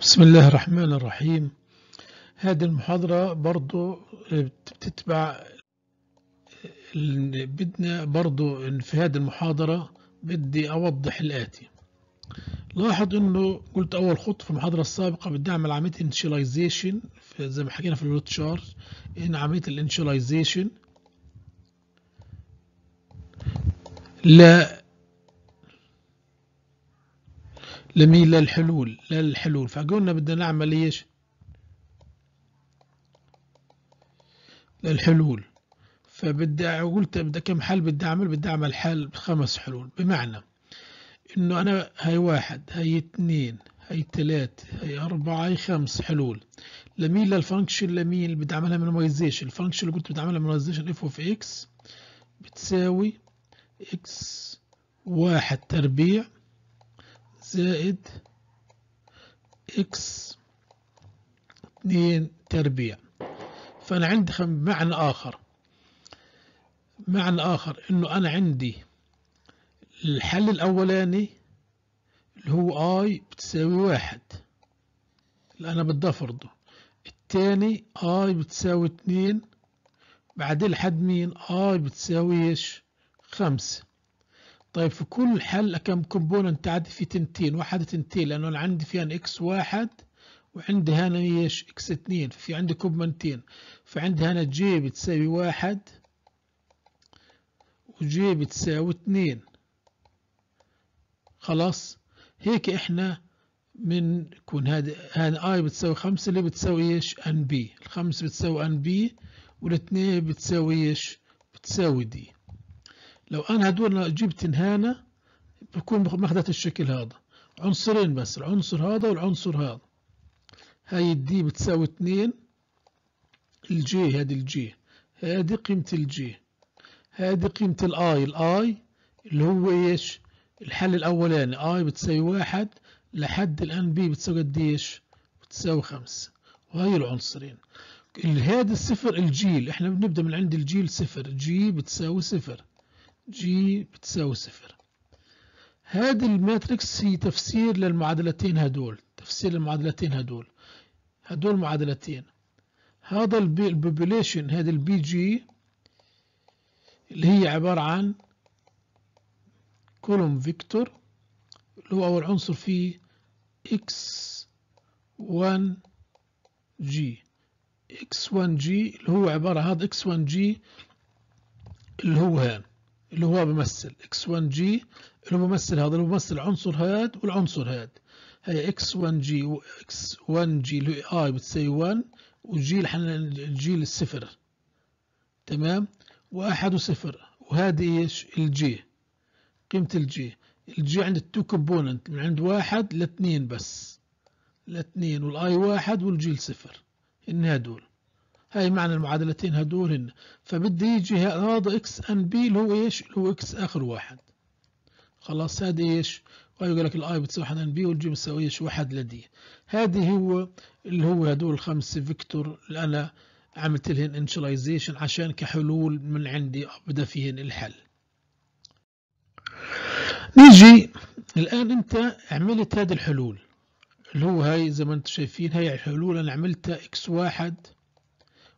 بسم الله الرحمن الرحيم هذه المحاضرة برضو بتتبع بدنا برضو في هذه المحاضرة بدي أوضح الآتي لاحظ أنه قلت أول خطوة في المحاضرة السابقة بدي أعمل عملية انشيلايزيشن زي ما حكينا في الروت شارج إن عملية الانشيلايزيشن لا لمين للحلول للحلول فقلنا بدنا نعمل ايش للحلول فبدي قلت بدي كم حل بدي اعمل بدي اعمل حل خمس حلول بمعنى انه انا هاي واحد هاي اثنين هاي ثلاثة هاي اربعة هاي خمس حلول لمين للفانكشن لمين اللي بدي اعملها مينيمايزيشن الفانكشن اللي كنت بدي اعملها مينيمايزيشن اف اوف اكس بتساوي اكس واحد تربيع زائد إكس اتنين تربيع فأنا عندي معنى آخر معنى آخر إنه أنا عندي الحل الأولاني اللي هو آي بتساوي واحد اللي أنا بدي أفرضه التاني آي بتساوي اتنين بعدين لحد مين آي بتساوي إيش خمسة طيب في كل حل كم كومبوننت عادي في تنتين واحد تنتين لأنه أنا عندي في هنا إكس واحد وعندي هنا ايش إكس اثنين في عندي كومبوننتين فعندي هنا جي بتساوي واحد وجي بتساوي اثنين خلاص هيك إحنا من يكون هذا هذا اي بتساوي خمسة اللي بتساوي ايش ان بي الخمسة بتساوي ان بي والاثنين بتساوي ايش بتساوي دي لو أنا هدول جبت هنا بكون ماخذت الشكل هذا عنصرين بس العنصر هذا والعنصر هذا هاي الدي بتساوي اثنين الجي هادي الجي هادي قيمة الجي هادي قيمة الاي الاي اللي هو ايش الحل الاولاني اي بتساوي واحد لحد الان بي بتساوي قديش بتساوي خمسة وهي العنصرين هادي الصفر الجيل احنا بنبدأ من عند الجيل صفر جي بتساوي صفر جي بتساوي صفر هذا الماتريكس هي تفسير للمعادلتين هدول تفسير للمعادلتين هدول هدول معادلتين هذا البوبوليشن هذا البي جي اللي هي عبارة عن كولوم فيكتور اللي هو أول عنصر فيه اكس 1 جي اكس 1 جي اللي هو عبارة هذا اكس 1 جي اللي هو هان اللي هو بمثل X1G اللي هو بمثل هذا اللي هو بمثل عنصر هاد والعنصر هاد هي X1G و X1G اللي هي I بتساوي 1 وجي اللي الجي للصفر تمام واحد وصفر وهذه ايش الجي قيمة الجي الجي عند التو كومبوننت من عند واحد لاثنين بس لاثنين والاي واحد والجي لصفر ان هدول هاي معنى المعادلتين هدول فبدي يجي هذا اكس ان بي اللي هو ايش اللي هو اكس اخر واحد خلاص هذا ايش ويقول لك الاي بتساوي 1 ان بي والجي بتساوي ايش 1 لدي هذه هو اللي هو هدول الخمسه فيكتور اللي انا عملت لهم انشلايزيشن عشان كحلول من عندي ابدا فيهن الحل نيجي الان انت عملت هذه الحلول اللي هو هاي زي ما انتم شايفين هاي الحلول انا عملتها اكس واحد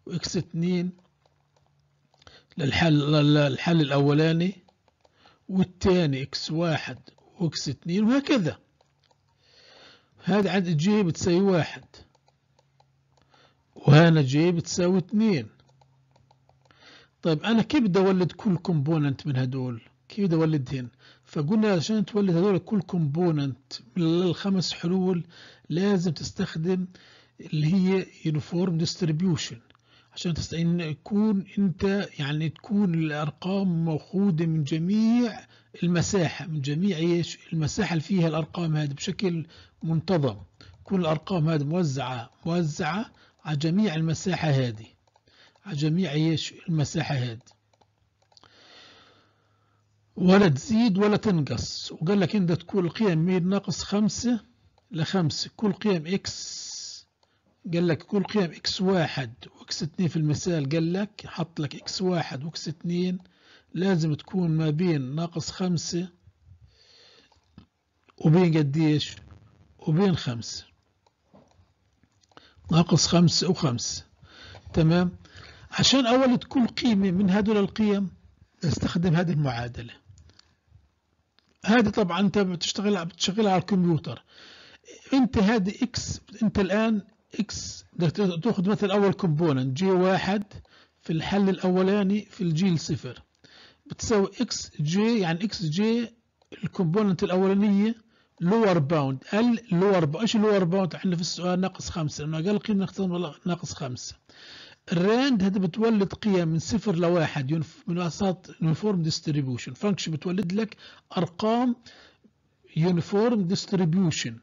واكس اتنين للحل للحل الأولاني والتاني اكس واحد واكس اتنين وهكذا هذا عند جي بتساوي واحد وهنا جي بتساوي اتنين طيب أنا كيف بدي أولد كل كومبوننت من هدول كيف بدي أولدهن فقلنا عشان تولد هدول كل كومبوننت من الخمس حلول لازم تستخدم اللي هي يونيفورم ديستريبيوشن عشان تستعين يكون انت يعني تكون الارقام موخوده من جميع المساحه من جميع ايش المساحه اللي فيها الارقام هذه بشكل منتظم تكون الارقام هذه موزعه موزعه على جميع المساحه هذه على جميع ايش المساحه هذه ولا تزيد ولا تنقص وقال لك انت تكون القيم من ناقص خمسة لخمسة كل قيم اكس قال لك كل قيم اكس واحد واكس اثنين في المثال قال لك حط لك اكس واحد واكس اثنين لازم تكون ما بين ناقص خمسة وبين قديش وبين خمسة ناقص خمسة وخمسة تمام عشان أول كل قيمة من هذول القيم استخدم هذه المعادلة هذه طبعا أنت بتشتغل بتشغلها على الكمبيوتر أنت هذه إكس أنت الآن اكس بدك تاخذ مثلا اول كومبوننت جي واحد في الحل الاولاني في الجيل صفر بتساوي اكس جي يعني اكس جي الكومبوننت الاولانيه لور باوند ال لور باوند ايش لور باوند احنا في السؤال ناقص خمسة لانه اقل قيمه ناقص خمسة الراند هذا بتولد قيم من صفر لواحد من وسط يونيفورم ديستريبيوشن فانكشن بتولد لك ارقام يونيفورم ديستريبيوشن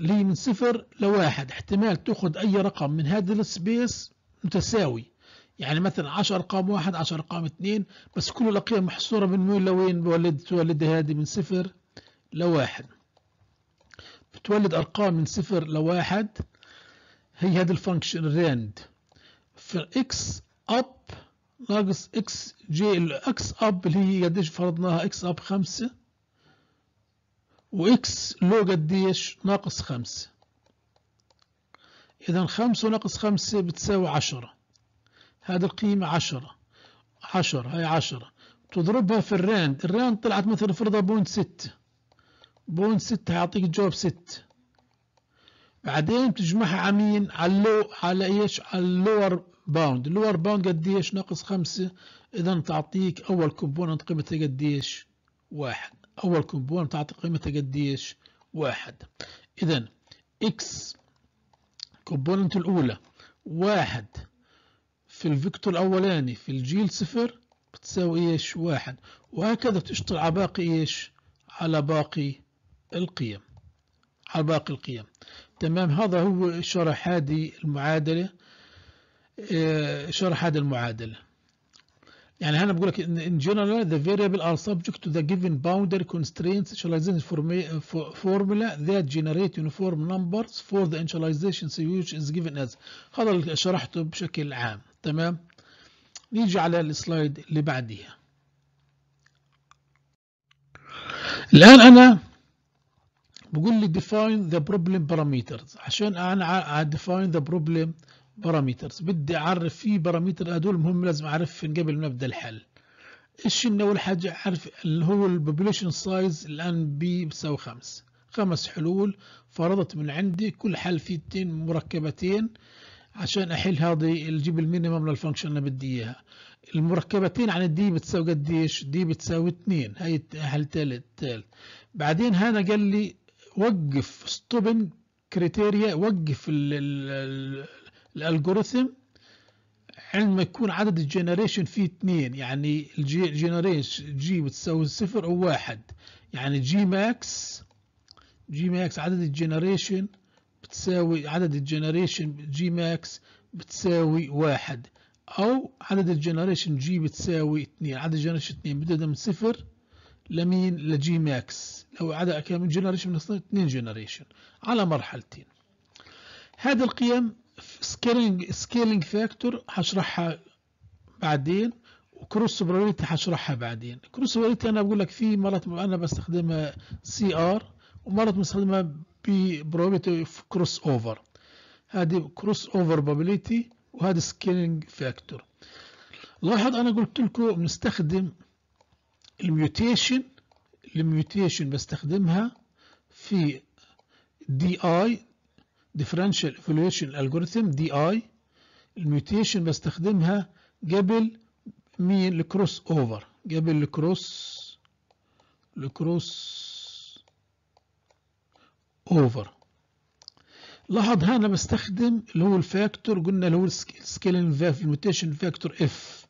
لي من صفر لواحد احتمال تاخد اي رقم من هذا السبيس متساوي يعني مثلا 10 ارقام واحد 10 ارقام اثنين بس كل الاقيام محصوره من وين لوين بولد تولد هذه من صفر لواحد بتولد ارقام من صفر لواحد هي هذا الفانكشن الراند في اكس اب ناقص اكس جي الاكس اب اللي هي قديش فرضناها اكس اب خمسة وإكس لو قديش ناقص خمسة إذا خمسة ناقص خمسة بتساوي عشرة هذه القيمة عشرة عشرة هاي عشرة تضربها في الراند الراند طلعت مثل فرضة بوينت ستة بوينت ستة هيعطيك جواب ستة بعدين بتجمعها على مين على اللو على ايش على اللور باوند اللور باوند قديش ناقص خمسة اذا تعطيك اول كومبوننت قيمتها قديش واحد أول كومبون تعطي قيمتها قديش واحد إذا إكس كومبوننت الأولى واحد في الفيكتور الأولاني في الجيل صفر بتساوي إيش واحد وهكذا بتشتغل على باقي إيش على باقي القيم على باقي القيم تمام هذا هو شرح هذه المعادلة شرح هذه إيه، المعادلة يعني هنا بقول لك in general the variable are subject to the given boundary constraints initialization formula that generate uniform numbers for the initialization which is given as هذا اللي شرحته بشكل عام تمام نيجي على السلايد اللي بعديها الآن أنا بقول لي define the problem parameters عشان أنا define the problem باراميترز بدي اعرف في باراميتر هدول مهم لازم اعرفهم قبل ما ابدا الحل ايش انه اول حاجه اعرف اللي هو البوبوليشن سايز الان بي بيساوي خمس خمس حلول فرضت من عندي كل حل في اثنين مركبتين عشان احل هذه الجيب المينيمم للفانكشن اللي بدي اياها المركبتين عن الدي بتساوي قديش دي بتساوي 2 هاي حل ثالث بعدين هنا قال لي وقف ستوبن كريتيريا وقف الالجوريثم عندما يكون عدد الجنريشن فيه اثنين يعني الجي الجنريشن جي بتساوي صفر او واحد يعني جي ماكس جي ماكس عدد الجنريشن بتساوي عدد الجنريشن جي ماكس بتساوي واحد او عدد الجنريشن جي بتساوي اثنين عدد الجنريشن اثنين بدأ من صفر لمين لجي ماكس لو عدد كم جنريشن من جنريشن على مرحلتين هذه القيم سكيلينج سكيلينج فاكتور هشرحها بعدين وكروس بروريتي هشرحها بعدين كروس بروريتي انا بقول لك في مرات انا بستخدمها سي ار ومرات بستخدمها بروبابيلتي كروس اوفر هذه كروس اوفر بابيليتي وهذه سكيلينج فاكتور لاحظ انا قلت لكم بنستخدم الميوتيشن الميوتيشن بستخدمها في دي اي differential evaluation algorithm دي اي الميوتيشن بستخدمها قبل مين الكروس اوفر قبل الكروس الكروس اوفر لاحظ هنا بستخدم اللي هو الفاكتور قلنا اللي هو السكيلين الميوتيشن فاكتور اف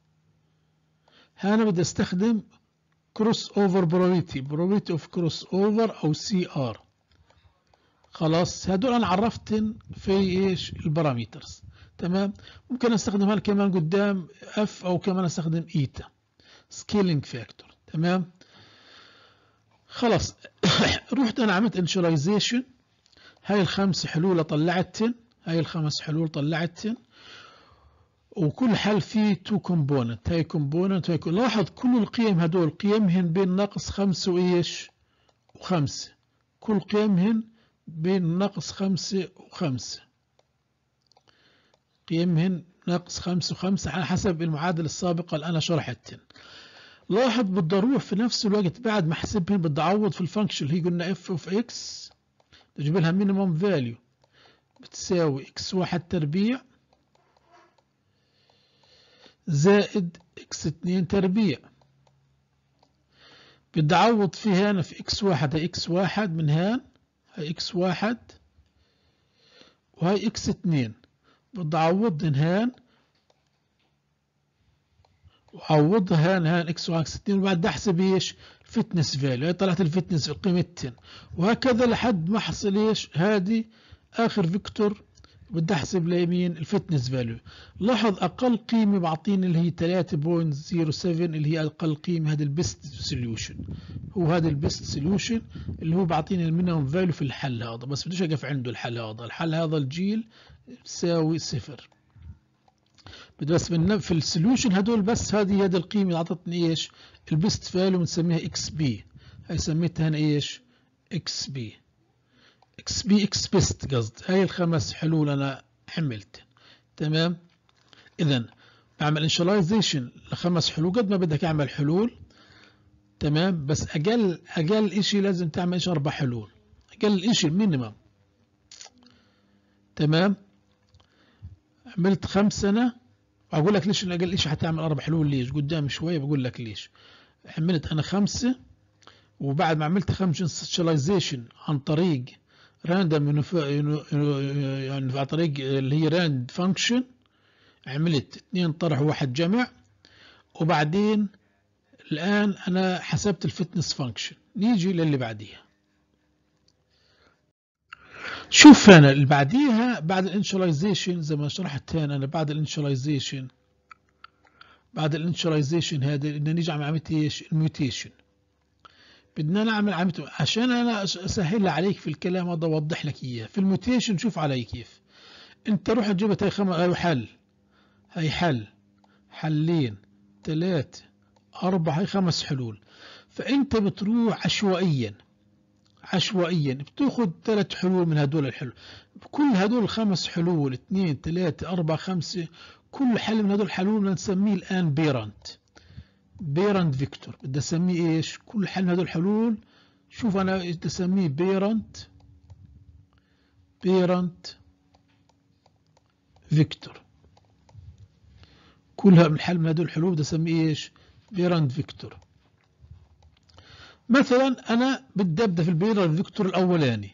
هنا بدي استخدم كروس اوفر probability probability of كروس اوفر او سي ار خلاص هدول انا عرفت في ايش البارامترز تمام ممكن استخدمها كمان قدام اف او كمان استخدم ايتا سكيلينج فاكتور تمام خلاص رحت انا عملت انشلايزيشن هاي الخمس حلول طلعتن هاي الخمس حلول طلعتن وكل حل فيه تو كومبوننت هاي كومبوننت هاي لاحظ كل القيم هدول قيمهن بين ناقص خمسة وايش وخمسة كل قيمهن بين ناقص خمسة وخمسة قيمهن ناقص خمسة وخمسة على حسب المعادلة السابقة اللي أنا شرحتهن لاحظ بالضرورة في نفس الوقت بعد ما حسبهن بدي أعوض في الفانكشن اللي هي قلنا اف اوف اكس بجيب لها مينيموم فاليو بتساوي اكس واحد تربيع زائد اكس اتنين تربيع بدي أعوض فيها أنا في اكس واحد اكس واحد من هان هاي اكس واحد وهاي اكس اتنين بدي اعوض هان وعوضها هان هان اكس واحد اكس اثنين وبعد احسب ايش الفتنس فاليو هاي طلعت الفتنس قيمتين وهكذا لحد ما احصل ايش هادي اخر فيكتور بدي احسب ليمين الفتنس فاليو لاحظ اقل قيمه بعطيني اللي هي 3.07 اللي هي اقل قيمه هذا البيست سوليوشن هو هذا البيست سوليوشن اللي هو بعطيني المينيمم فاليو في الحل هذا بس بديش اقف عنده الحل هذا الحل هذا الجيل يساوي صفر بدي بس في السوليوشن هدول بس هذه هذا القيمه اللي اعطتني ايش البيست فاليو بنسميها اكس بي هي سميتها انا ايش اكس بي اكس بي اكس بيست قصد هاي الخمس حلول انا حملت تمام اذا بعمل انشلايزيشن لخمس حلول قد ما بدك اعمل حلول تمام بس اقل اقل اشي لازم تعمل ايش اربع حلول اقل اشي مينيمم تمام عملت خمس سنة واقول لك ليش اقل اشي حتعمل اربع حلول ليش قدام شوية بقول لك ليش عملت انا خمسة وبعد ما عملت خمس انشلايزيشن عن طريق راندم يعني عن طريق اللي هي راند فانكشن عملت اثنين طرح وواحد جمع وبعدين الآن أنا حسبت الفتنس فانكشن نيجي للي بعديها شوف أنا اللي بعديها بعد الانشاليزيشن زي ما شرحت هنا أنا بعد الانشاليزيشن بعد الانشاليزيشن هذا بدنا نيجي على عملية ايش الميوتيشن بدنا نعمل عم عشان انا اسهل عليك في الكلام هذا اوضح لك اياه في الموتيشن شوف علي كيف انت روح تجيب هاي خم... هاي حل هاي حل حلين ثلاثة أربعة هاي خمس حلول فأنت بتروح عشوائيا عشوائيا بتاخذ ثلاث حلول من هدول الحلول كل هدول الخمس حلول اثنين ثلاثة أربعة خمسة كل حل من هدول الحلول نسميه الآن بيرنت بيرنت فيكتور بدي اسميه ايش كل حل من الحلول شوف انا بدي اسميه بيرنت بيرنت فيكتور كلها من حل من هذول الحلول بدي اسميه ايش بيرنت فيكتور مثلا انا بدي ابدا في البيرنت فيكتور الاولاني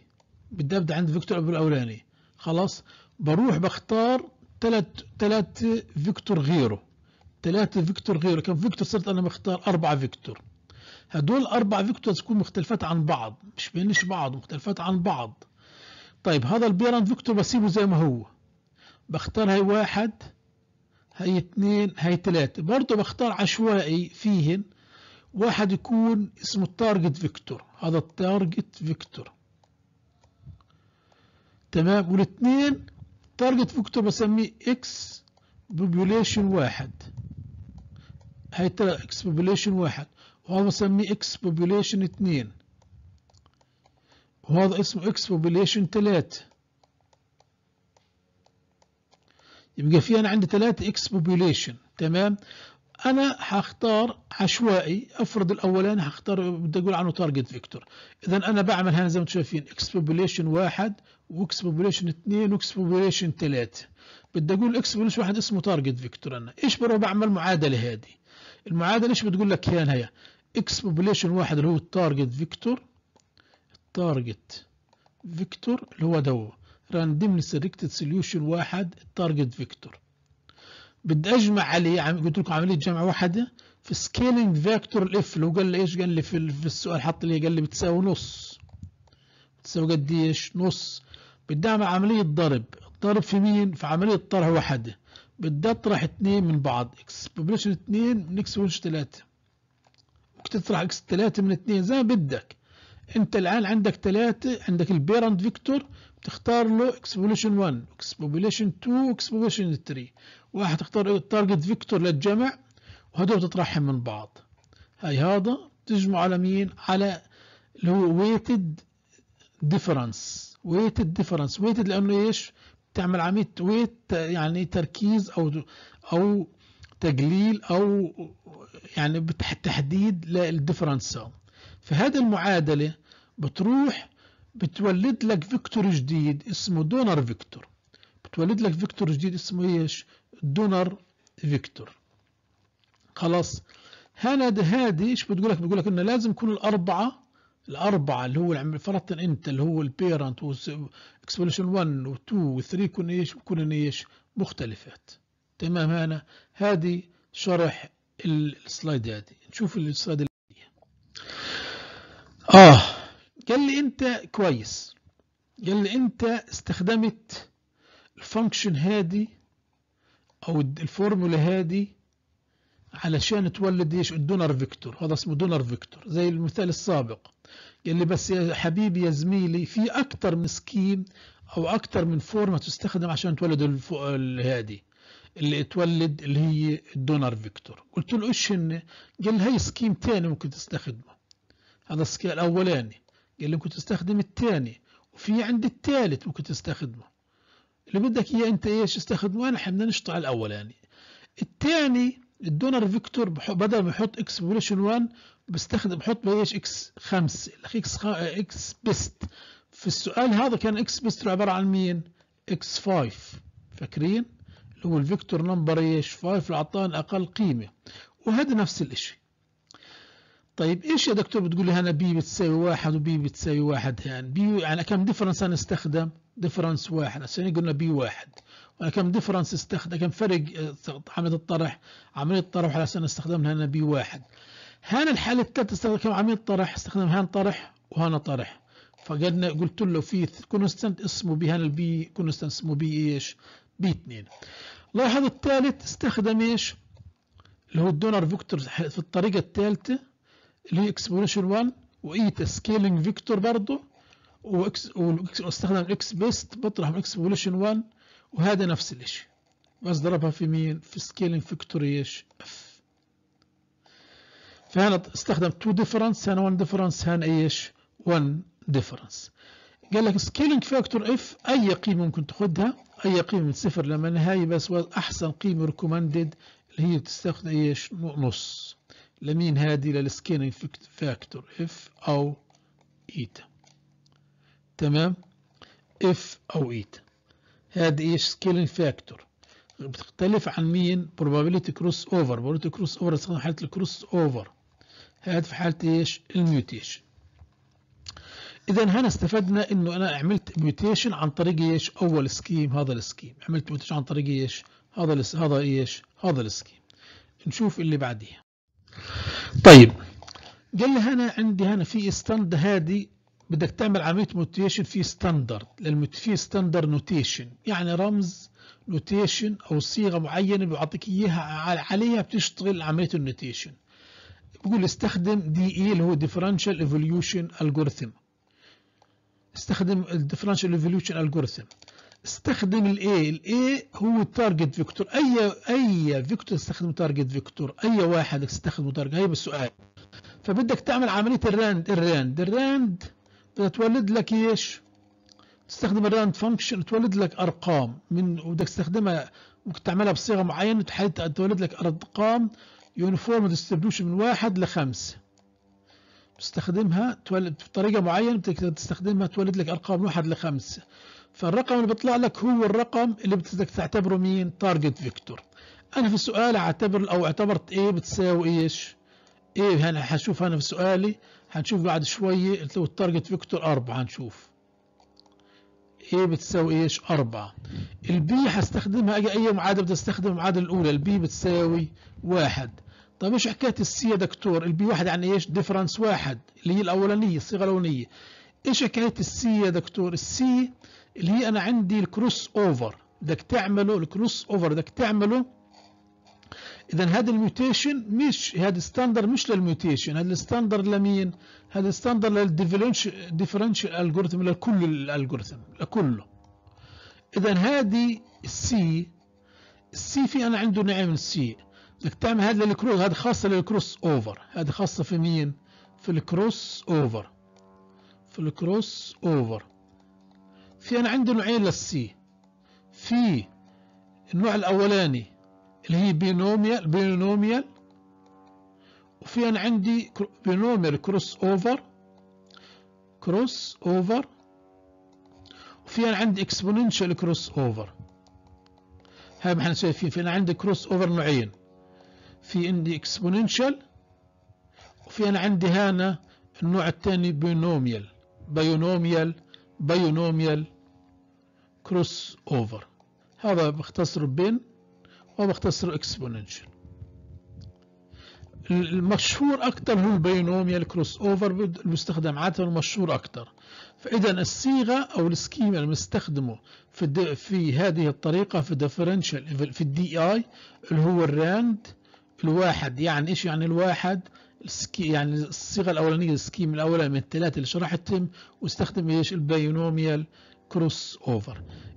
بدي ابدا عند فيكتور الاولاني خلاص بروح بختار ثلاث ثلاث فيكتور غيره ثلاثة فيكتور غيره كان فيكتور صرت أنا مختار أربعة فيكتور هدول الأربع فيكتور تكون مختلفات عن بعض مش بينش بعض مختلفات عن بعض طيب هذا البيرنت فيكتور بسيبه زي ما هو بختار هاي واحد هاي اثنين هاي ثلاثة برضه بختار عشوائي فيهن واحد يكون اسمه التارجت فيكتور هذا التارجت فيكتور تمام والاثنين تارجت فيكتور بسميه اكس بوبوليشن واحد هيطلع اكس بوبوليشن واحد وهذا بسميه اكس بوبوليشن اثنين وهذا اسمه اكس بوبوليشن ثلاثة يبقى في انا عندي ثلاثة اكس بوبوليشن تمام انا هختار عشوائي افرض الاولاني هختار بدي اقول عنه تارجت فيكتور اذا انا بعمل هنا زي ما انتم شايفين اكس بوبوليشن واحد واكس بوبوليشن اثنين واكس بوبوليشن ثلاثه بدي اقول اكس بوبوليشن واحد اسمه تارجت فيكتور انا ايش بروح بعمل معادله هذه المعادله ايش بتقول لك هي هي اكس بوبليشن واحد اللي هو التارجت فيكتور التارجت فيكتور اللي هو دو راندملي سيلكتد سوليوشن واحد التارجت فيكتور بدي اجمع عليه قلت لكم عمليه جمع واحده في سكيلينج فيكتور الاف اللي هو قال لي ايش قال لي في, السؤال حط لي قال لي بتساوي نص بتساوي قد ايش نص بدي اعمل عمليه ضرب الضرب في مين في عمليه طرح واحده بدي اطرح اثنين من بعض اكس بوبليشن اثنين من اكس بوبليشن ثلاثة ممكن تطرح اكس ثلاثة من اثنين زي ما بدك انت الان عندك ثلاثة عندك البيرنت فيكتور بتختار له اكس بوبليشن 1 اكس بوبليشن 2 اكس بوبليشن 3 واحد تختار التارجت فيكتور للجمع وهدول بتطرحهم من بعض هاي هذا بتجمعه على مين على اللي هو ويتد ديفرنس ويتد ديفرنس ويتد لانه ايش تعمل عملية ويت يعني تركيز أو أو تقليل أو يعني تحديد للديفرنسال فهذه المعادلة بتروح بتولد لك فيكتور جديد اسمه دونر فيكتور بتولد لك فيكتور جديد اسمه ايش دونر فيكتور خلاص هنا هذه ايش بتقول لك بتقول لك انه لازم يكون الاربعه الاربعه اللي هو العمل فرضت انت اللي هو البيرنت واكسبوليشن 1 و2 و3 يكون ايش يكون ايش مختلفات تمام هنا هذه شرح السلايد هذه نشوف السلايد اللي اه قال لي انت كويس قال لي انت استخدمت الفانكشن هذه او الفورمولا هذه علشان تولد ايش الدونر فيكتور هذا اسمه دونر فيكتور زي المثال السابق قال لي بس يا حبيبي يا زميلي في اكثر من سكيم او اكثر من فورمة تستخدم عشان تولد الهادي اللي تولد اللي هي الدونر فيكتور قلت له ايش هن قال لي هي سكيم ثاني ممكن تستخدمه هذا السكيم الاولاني قال لي ممكن تستخدم الثاني وفي عند الثالث ممكن تستخدمه اللي بدك اياه انت ايش استخدمه انا حنا بدنا الاولاني الثاني الدونر فيكتور بدل ما يحط اكس بوليشن 1 بستخدم بحط بايش اكس 5 اكس خ... اكس بيست في السؤال هذا كان اكس بيست عباره عن مين؟ اكس 5 فاكرين؟ اللي هو الفيكتور نمبر ايش؟ 5 اللي اعطانا اقل قيمه وهذا نفس الشيء. طيب ايش يا دكتور بتقول لي هنا بي بتساوي واحد وبي بتساوي واحد يعني بي يعني كم ديفرنس استخدم؟ ديفرنس واحد عشان قلنا بي واحد وأنا كم ديفرنس استخدم كم فرق عملية آه، الطرح عملية الطرح على أساس استخدمنا هنا بي واحد هنا الحالة الثالثة استخدم كم عملية طرح استخدم هنا طرح وهنا طرح فقلنا قلت له في كونستنت اسمه بي هنا البي كونستنت اسمه بي ايش بي 2 لاحظ الثالث استخدم ايش اللي هو الدونر فيكتور في الطريقة الثالثة اللي هي اكسبونيشن 1 وايتا سكيلينج فيكتور برضه واكس واستخدم الاكس بيست بيطرح اكس بوليشن 1 وهذا نفس الاشي بس ضربها في مين في سكيلينج ايش اف فهنا استخدم 2 ديفرنس هنا 1 ديفرنس هنا ايش 1 ديفرنس قال لك سكيلينج فاكتور اف اي قيمه ممكن تاخذها اي قيمه من صفر لما نهايه بس احسن قيمه ريكومندد اللي هي بتستخدم ايش نص لمين هذه للسكيلينج فاكتور اف او ايتا تمام اف او ايتا هذا ايش سكيلينج فاكتور بتختلف عن مين probability كروس اوفر probability كروس اوفر استخدم حالة الكروس اوفر هذا في حالة ايش الميوتيشن اذا هنا استفدنا انه انا عملت ميوتيشن عن طريق ايش اول سكيم هذا السكيم عملت ميوتيشن عن طريق ايش هذا الس... هذا ايش هذا السكيم نشوف اللي بعديها طيب قال لي هنا عندي هنا في ستاند هادي بدك تعمل عملية موتيشن في ستاندرد في ستاندرد نوتيشن يعني رمز نوتيشن أو صيغة معينة بيعطيك إياها عليها بتشتغل عملية النوتيشن بقول استخدم دي اي e اللي هو ديفرنشال ايفوليوشن الجوريثم استخدم الديفرنشال ايفوليوشن الجوريثم استخدم الاي الاي هو التارجت فيكتور اي اي فيكتور استخدم تارجت فيكتور اي واحد استخدمه تارجت هي بالسؤال فبدك تعمل عمليه الراند الراند الراند بدها تولد لك ايش تستخدم الراند فانكشن تولد لك ارقام من بدك تستخدمها ممكن تعملها بصيغه معينه تولد لك ارقام يونيفورم ديستريبيوشن من واحد لخمسه بتستخدمها تولد بطريقه معينه بتقدر تستخدمها تولد لك ارقام من واحد لخمسه فالرقم اللي بيطلع لك هو الرقم اللي بدك تعتبره مين تارجت فيكتور انا في السؤال اعتبر او اعتبرت ايه بتساوي ايش ايه هنا هشوف انا في سؤالي هنشوف بعد شوية لو التارجت فيكتور أربعة هنشوف ايه بتساوي ايش أربعة البي هستخدمها اي معادلة بدي استخدم المعادلة الأولى البي بتساوي واحد طب ايش حكاية السي يا دكتور البي واحد يعني ايش ديفرنس واحد اللي هي الأولانية الصيغة الأولانية ايش حكاية السي يا دكتور السي اللي هي أنا عندي الكروس أوفر بدك تعمله الكروس أوفر بدك تعمله اذا هذا الميوتيشن مش هذا ستاندر مش للميوتيشن هذا الستاندر لمين هذا الستاندر للديفرنشال الجوريثم لكل الالجوريثم لكله اذا هذه السي السي في انا عنده نوعين من السي بدك تعمل هذا للكروس هذا خاصه للكروس اوفر هذا خاصه في مين في الكروس اوفر في الكروس اوفر في انا عندي نوعين للسي في النوع الاولاني اللي هي بينوميال بينوميال وفي أنا عندي بينوميال كروس أوفر كروس أوفر وفي أنا عندي إكسبوننشال كروس أوفر هاي ما احنا شايفين في أنا عندي كروس أوفر نوعين في عندي إكسبوننشال وفي أنا عندي هنا النوع الثاني بينوميال بينوميال بينوميال كروس أوفر هذا باختصر بين وبختصر اكسبوننشال المشهور اكثر هو الباينوميال كروس أوفر المستخدم عادة المشهور اكثر فإذا الصيغة أو السكيما اللي بنستخدمه في, في هذه الطريقة في الديفرنشال في الدي اي اللي هو الراند الواحد يعني إيش يعني الواحد السكي يعني الصيغة الأولانية السكيم الأولى من الثلاثة اللي شرحتهم واستخدم إيش البينوميال كروس أوفر